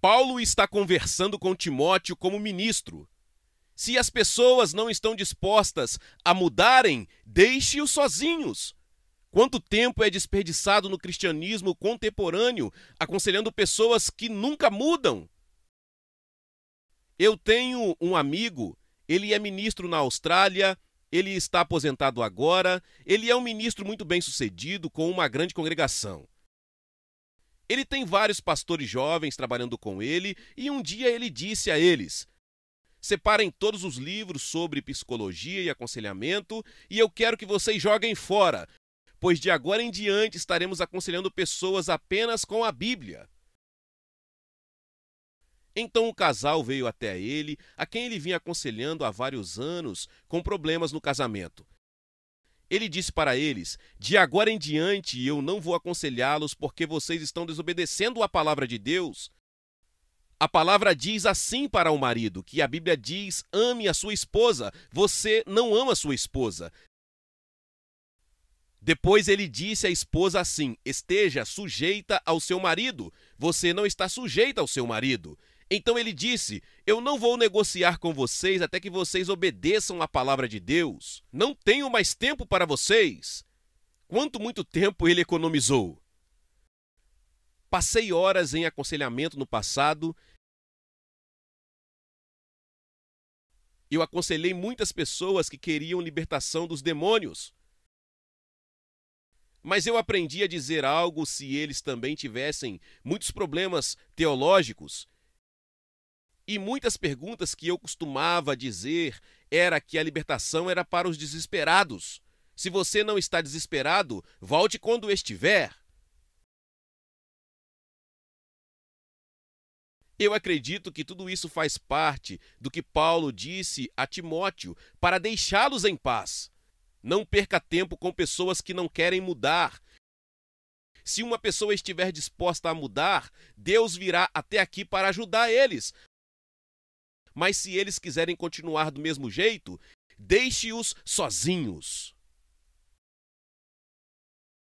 Paulo está conversando com Timóteo como ministro. Se as pessoas não estão dispostas a mudarem, deixe-os sozinhos. Quanto tempo é desperdiçado no cristianismo contemporâneo aconselhando pessoas que nunca mudam? Eu tenho um amigo, ele é ministro na Austrália, ele está aposentado agora, ele é um ministro muito bem sucedido com uma grande congregação. Ele tem vários pastores jovens trabalhando com ele e um dia ele disse a eles: Separem todos os livros sobre psicologia e aconselhamento e eu quero que vocês joguem fora, pois de agora em diante estaremos aconselhando pessoas apenas com a Bíblia. Então o casal veio até ele, a quem ele vinha aconselhando há vários anos, com problemas no casamento. Ele disse para eles: De agora em diante eu não vou aconselhá-los porque vocês estão desobedecendo a palavra de Deus. A palavra diz assim para o marido, que a Bíblia diz: ame a sua esposa. Você não ama a sua esposa. Depois ele disse à esposa assim: esteja sujeita ao seu marido. Você não está sujeita ao seu marido. Então ele disse: Eu não vou negociar com vocês até que vocês obedeçam à palavra de Deus. Não tenho mais tempo para vocês. Quanto muito tempo ele economizou? Passei horas em aconselhamento no passado. Eu aconselhei muitas pessoas que queriam libertação dos demônios. Mas eu aprendi a dizer algo se eles também tivessem muitos problemas teológicos e muitas perguntas que eu costumava dizer era que a libertação era para os desesperados. Se você não está desesperado, volte quando estiver. Eu acredito que tudo isso faz parte do que Paulo disse a Timóteo para deixá-los em paz. Não perca tempo com pessoas que não querem mudar. Se uma pessoa estiver disposta a mudar, Deus virá até aqui para ajudar eles, mas se eles quiserem continuar do mesmo jeito, deixe-os sozinhos.